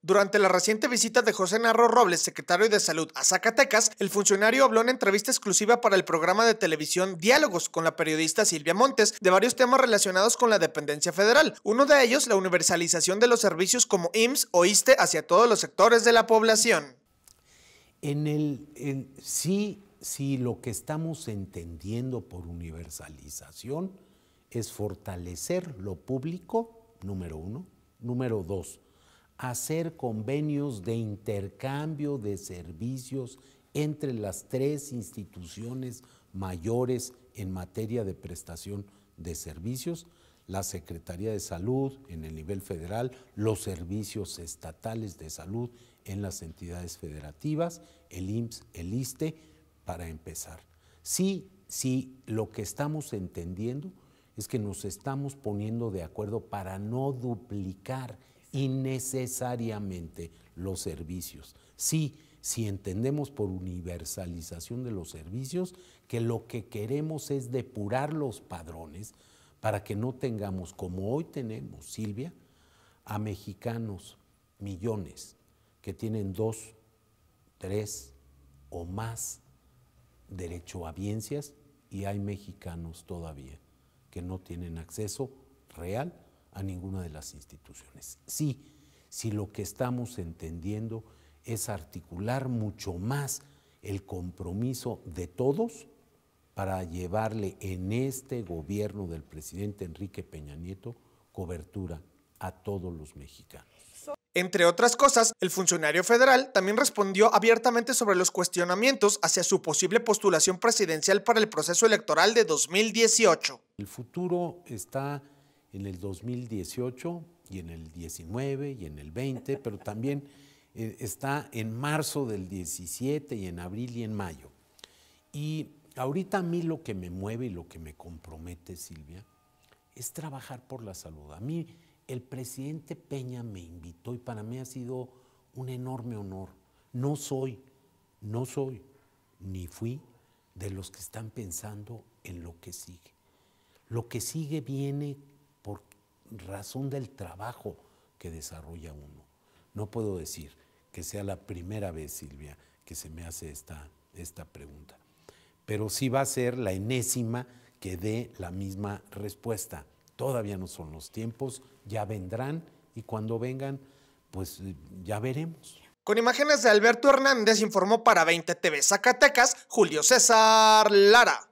Durante la reciente visita de José Narro Robles, secretario de Salud, a Zacatecas, el funcionario habló en entrevista exclusiva para el programa de televisión Diálogos con la periodista Silvia Montes de varios temas relacionados con la dependencia federal. Uno de ellos, la universalización de los servicios como IMSS o ISTE hacia todos los sectores de la población. En el, sí, sí, lo que estamos entendiendo por universalización es fortalecer lo público, número uno. Número dos, hacer convenios de intercambio de servicios entre las tres instituciones mayores en materia de prestación de servicios, la Secretaría de Salud en el nivel federal, los servicios estatales de salud en las entidades federativas, el IMSS, el ISTE, para empezar. Sí, sí, lo que estamos entendiendo es que nos estamos poniendo de acuerdo para no duplicar innecesariamente los servicios. Sí, si entendemos por universalización de los servicios que lo que queremos es depurar los padrones para que no tengamos, como hoy tenemos, Silvia, a mexicanos millones que tienen dos, tres o más derecho a biencias y hay mexicanos todavía que no tienen acceso real a ninguna de las instituciones. Sí, si lo que estamos entendiendo es articular mucho más el compromiso de todos para llevarle en este gobierno del presidente Enrique Peña Nieto cobertura a todos los mexicanos. Entre otras cosas, el funcionario federal también respondió abiertamente sobre los cuestionamientos hacia su posible postulación presidencial para el proceso electoral de 2018. El futuro está en el 2018 y en el 19 y en el 20, pero también eh, está en marzo del 17 y en abril y en mayo. Y ahorita a mí lo que me mueve y lo que me compromete, Silvia, es trabajar por la salud. A mí el presidente Peña me invitó y para mí ha sido un enorme honor. No soy, no soy, ni fui de los que están pensando en lo que sigue. Lo que sigue viene por razón del trabajo que desarrolla uno. No puedo decir que sea la primera vez, Silvia, que se me hace esta, pregunta, pero sí va a ser la enésima que dé la misma respuesta. Todavía no son los tiempos, ya vendrán y cuando vengan, pues eh, ya veremos. Con imágenes de Alberto Hernández informó para 20 TV Zacatecas Julio César Lara.